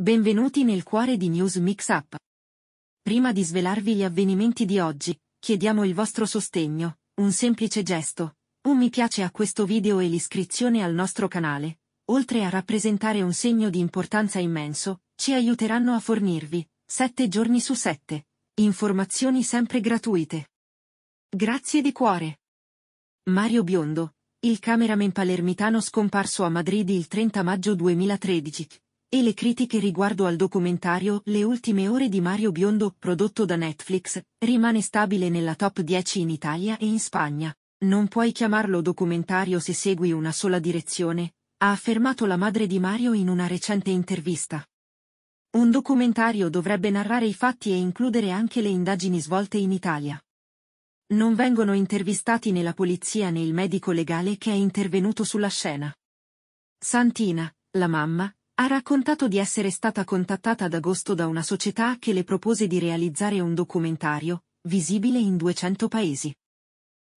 Benvenuti nel cuore di News Mix Up. Prima di svelarvi gli avvenimenti di oggi, chiediamo il vostro sostegno, un semplice gesto, un mi piace a questo video e l'iscrizione al nostro canale, oltre a rappresentare un segno di importanza immenso, ci aiuteranno a fornirvi, 7 giorni su 7, informazioni sempre gratuite. Grazie di cuore. Mario Biondo, il cameraman palermitano scomparso a Madrid il 30 maggio 2013 e le critiche riguardo al documentario Le ultime ore di Mario Biondo, prodotto da Netflix, rimane stabile nella top 10 in Italia e in Spagna. Non puoi chiamarlo documentario se segui una sola direzione, ha affermato la madre di Mario in una recente intervista. Un documentario dovrebbe narrare i fatti e includere anche le indagini svolte in Italia. Non vengono intervistati né la polizia né il medico legale che è intervenuto sulla scena. Santina, la mamma, ha raccontato di essere stata contattata ad agosto da una società che le propose di realizzare un documentario, visibile in 200 paesi.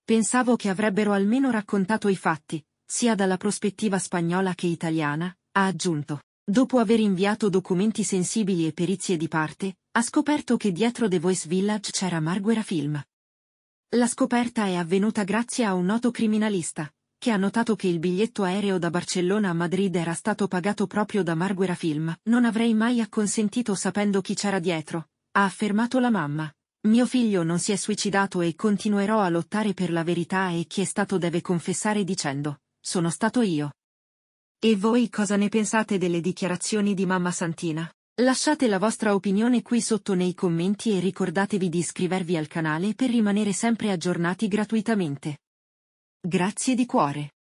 Pensavo che avrebbero almeno raccontato i fatti, sia dalla prospettiva spagnola che italiana, ha aggiunto. Dopo aver inviato documenti sensibili e perizie di parte, ha scoperto che dietro The Voice Village c'era Marguera Film. La scoperta è avvenuta grazie a un noto criminalista, che ha notato che il biglietto aereo da Barcellona a Madrid era stato pagato proprio da Marguera Film. Non avrei mai acconsentito sapendo chi c'era dietro, ha affermato la mamma. Mio figlio non si è suicidato e continuerò a lottare per la verità e chi è stato deve confessare dicendo, sono stato io. E voi cosa ne pensate delle dichiarazioni di mamma Santina? Lasciate la vostra opinione qui sotto nei commenti e ricordatevi di iscrivervi al canale per rimanere sempre aggiornati gratuitamente. Grazie di cuore.